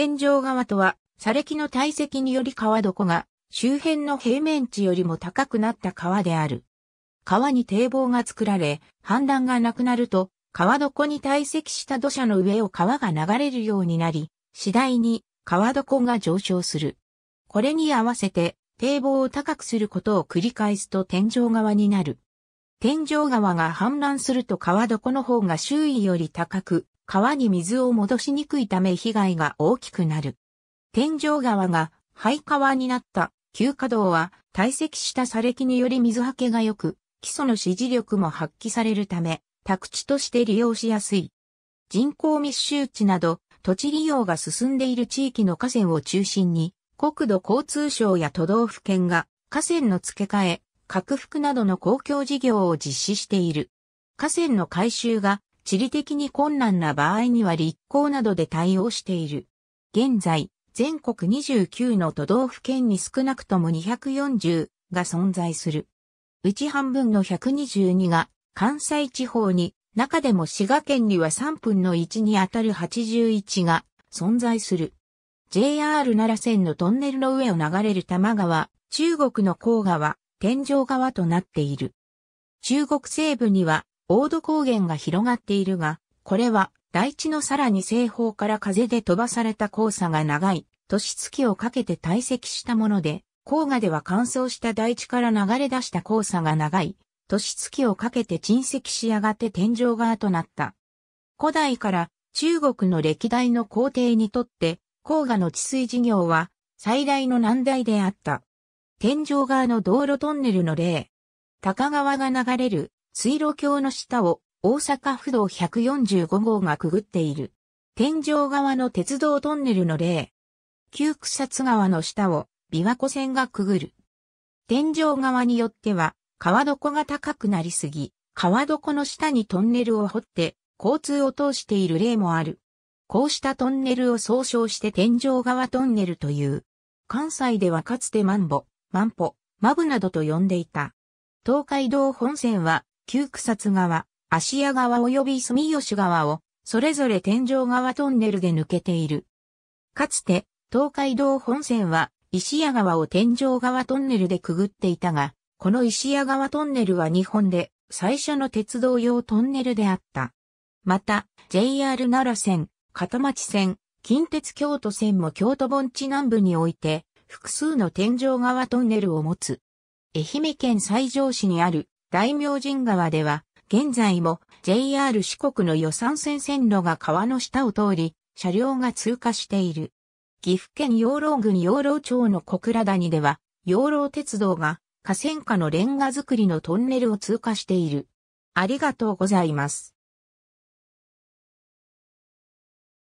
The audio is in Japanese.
天井川とは、砂礫の堆積により川床が周辺の平面値よりも高くなった川である。川に堤防が作られ、氾濫がなくなると、川床に堆積した土砂の上を川が流れるようになり、次第に川床が上昇する。これに合わせて堤防を高くすることを繰り返すと天井川になる。天井川が氾濫すると川床の方が周囲より高く、川に水を戻しにくいため被害が大きくなる。天井川が廃川になった旧河道は堆積した砂礫により水はけが良く、基礎の支持力も発揮されるため、宅地として利用しやすい。人口密集地など、土地利用が進んでいる地域の河川を中心に、国土交通省や都道府県が河川の付け替え、拡幅などの公共事業を実施している。河川の改修が地理的に困難な場合には立候などで対応している。現在、全国29の都道府県に少なくとも240が存在する。うち半分の122が関西地方に、中でも滋賀県には3分の1にあたる81が存在する。JR 奈良線のトンネルの上を流れる多摩川、中国の甲川、天井川となっている。中国西部には大土高原が広がっているが、これは大地のさらに西方から風で飛ばされた黄砂が長い、年月をかけて堆積したもので、黄河では乾燥した大地から流れ出した黄砂が長い、年月をかけて沈積しやがって天井側となった。古代から中国の歴代の皇帝にとって黄河の治水事業は最大の難題であった。天井側の道路トンネルの例、高川が流れる水路橋の下を大阪府道145号がくぐっている。天井側の鉄道トンネルの例。旧草津川の下を琵琶湖線がくぐる。天井側によっては川床が高くなりすぎ、川床の下にトンネルを掘って交通を通している例もある。こうしたトンネルを総称して天井側トンネルという。関西ではかつてマンボ、マンポ、マブなどと呼んでいた。東海道本線は旧草津川、芦屋川及び住吉川を、それぞれ天井川トンネルで抜けている。かつて、東海道本線は、石屋川を天井川トンネルでくぐっていたが、この石屋川トンネルは日本で最初の鉄道用トンネルであった。また、JR 奈良線、片町線、近鉄京都線も京都盆地南部において、複数の天井川トンネルを持つ。愛媛県西条市にある大明神川では、現在も JR 四国の予算線線路が川の下を通り、車両が通過している。岐阜県養老郡養老町の小倉谷では、養老鉄道が河川下のレンガ造りのトンネルを通過している。ありがとうございます。